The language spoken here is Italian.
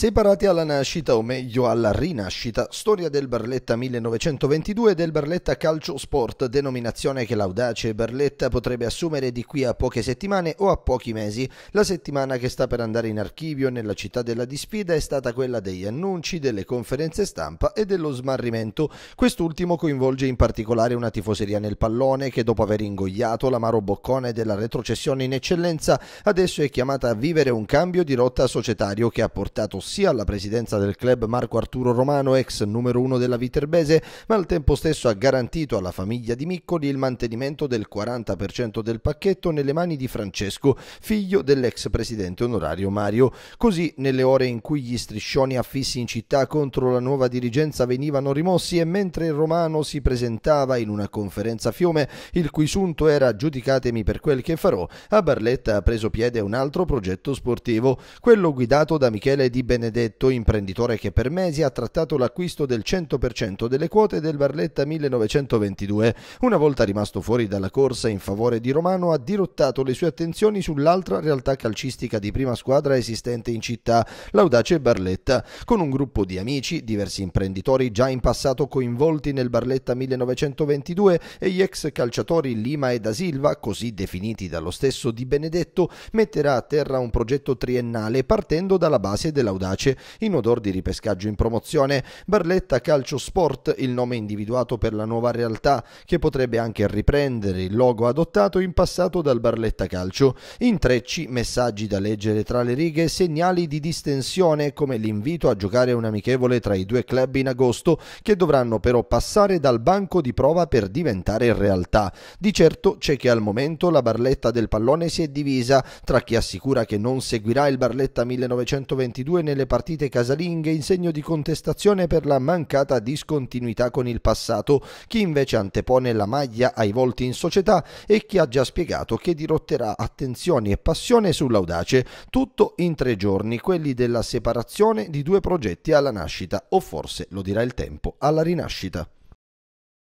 Separati alla nascita, o meglio alla rinascita, storia del Barletta 1922 e del Barletta Calcio Sport, denominazione che l'audace Barletta potrebbe assumere di qui a poche settimane o a pochi mesi. La settimana che sta per andare in archivio nella città della disfida è stata quella degli annunci, delle conferenze stampa e dello smarrimento. Quest'ultimo coinvolge in particolare una tifoseria nel pallone che dopo aver ingoiato l'amaro boccone della retrocessione in eccellenza, adesso è chiamata a vivere un cambio di rotta societario che ha portato Rossi, alla presidenza del club Marco Arturo Romano, ex numero uno della Viterbese, ma al tempo stesso ha garantito alla famiglia di Miccoli il mantenimento del 40% del pacchetto nelle mani di Francesco, figlio dell'ex presidente onorario Mario. Così, nelle ore in cui gli striscioni affissi in città contro la nuova dirigenza venivano rimossi e mentre il Romano si presentava in una conferenza Fiume, il cui sunto era giudicatemi per quel che farò, a Barletta ha preso piede un altro progetto sportivo, quello guidato da Michele Di Benedetto Benedetto, imprenditore che per mesi ha trattato l'acquisto del 100% delle quote del Barletta 1922. Una volta rimasto fuori dalla corsa in favore di Romano, ha dirottato le sue attenzioni sull'altra realtà calcistica di prima squadra esistente in città, l'Audace Barletta, con un gruppo di amici, diversi imprenditori già in passato coinvolti nel Barletta 1922 e gli ex calciatori Lima e Da Silva, così definiti dallo stesso Di Benedetto, metterà a terra un progetto triennale partendo dalla base dell'Audace Audace in odor di ripescaggio in promozione. Barletta Calcio Sport, il nome individuato per la nuova realtà, che potrebbe anche riprendere il logo adottato in passato dal Barletta Calcio. Intrecci, messaggi da leggere tra le righe, segnali di distensione come l'invito a giocare un amichevole tra i due club in agosto, che dovranno però passare dal banco di prova per diventare realtà. Di certo c'è che al momento la Barletta del pallone si è divisa tra chi assicura che non seguirà il Barletta 1922 nelle le partite casalinghe in segno di contestazione per la mancata discontinuità con il passato, chi invece antepone la maglia ai volti in società e chi ha già spiegato che dirotterà attenzioni e passione sull'audace, tutto in tre giorni, quelli della separazione di due progetti alla nascita, o forse lo dirà il tempo, alla rinascita.